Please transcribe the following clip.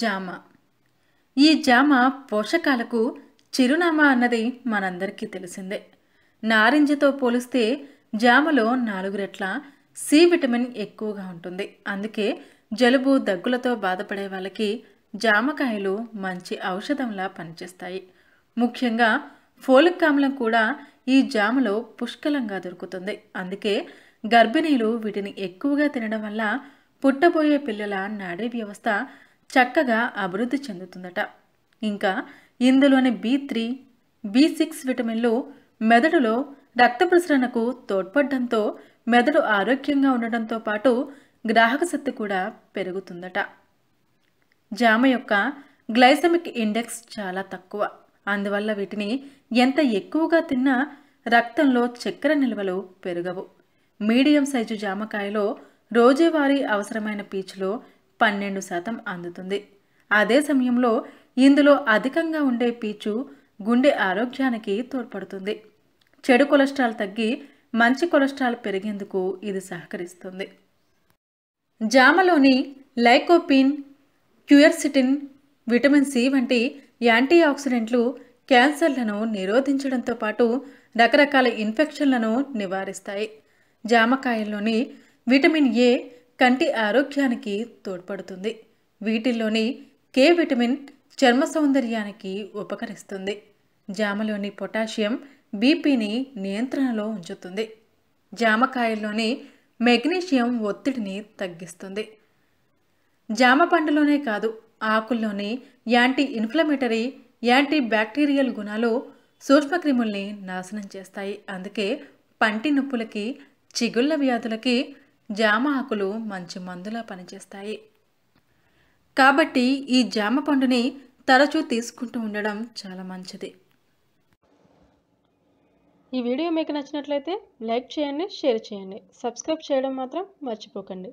జామ ఈ జామ పోషకాలకు చిరునామా అన్నది మనందరికీ తెలిసిందే నారింజతో పోలిస్తే జామలో నాలుగు రెట్ల సి విటమిన్ ఎక్కువగా ఉంటుంది అందుకే జలుబు దగ్గులతో బాధపడే వాళ్ళకి జామకాయలు మంచి ఔషధంలా పనిచేస్తాయి ముఖ్యంగా ఫోలిక్ ఆమ్లం కూడా ఈ జామలో పుష్కలంగా దొరుకుతుంది అందుకే గర్భిణీలు వీటిని ఎక్కువగా తినడం వల్ల పుట్టబోయే పిల్లల నాడీ వ్యవస్థ చక్కగా అభివృద్ధి చెందుతుందట ఇంకా ఇందులోని బీ త్రీ బి సిక్స్ విటమిన్లు మెదడులో రక్త ప్రసరణకు తోడ్పడడంతో మెదడు ఆరోగ్యంగా ఉండడంతో పాటు గ్రాహక శక్తి కూడా పెరుగుతుందట జామ యొక్క గ్లైసమిక్ ఇండెక్స్ చాలా తక్కువ అందువల్ల వీటిని ఎంత ఎక్కువగా తిన్నా రక్తంలో చక్కెర నిల్వలు పెరగవు మీడియం సైజు జామకాయలో రోజువారీ అవసరమైన పీచులో పన్నెండు శాతం అందుతుంది అదే సమయంలో ఇందులో అధికంగా ఉండే పీచు గుండె ఆరోగ్యానికి తోడ్పడుతుంది చెడు కొలెస్ట్రాల్ తగ్గి మంచి కొలెస్ట్రాల్ పెరిగేందుకు ఇది సహకరిస్తుంది జామలోని లైకోపిన్ క్యూర్సిటిన్ విటమిన్ సి వంటి యాంటీ ఆక్సిడెంట్లు క్యాన్సర్లను నిరోధించడంతో పాటు రకరకాల ఇన్ఫెక్షన్లను నివారిస్తాయి జామకాయల్లోని విటమిన్ ఏ కంటి ఆరోగ్యానికి తోడ్పడుతుంది వీటిల్లోని కే విటమిన్ చర్మ సౌందర్యానికి ఉపకరిస్తుంది జామలోని పొటాషియం బీపీని నియంత్రణలో ఉంచుతుంది జామకాయల్లోని మెగ్నీషియం ఒత్తిడిని తగ్గిస్తుంది జామ పండులోనే కాదు ఆకుల్లోని యాంటీ ఇన్ఫ్లమేటరీ యాంటీ బ్యాక్టీరియల్ గుణాలు సూక్ష్మక్రిముల్ని నాశనం చేస్తాయి అందుకే పంటి నొప్పులకి చిగుళ్ళ వ్యాధులకి జామ ఆకులు మంచి మందులా పనిచేస్తాయి కాబట్టి ఈ జామ పండుని తరచూ తీసుకుంటూ ఉండడం చాలా మంచిది ఈ వీడియో మీకు నచ్చినట్లయితే లైక్ చేయండి షేర్ చేయండి సబ్స్క్రైబ్ చేయడం మాత్రం మర్చిపోకండి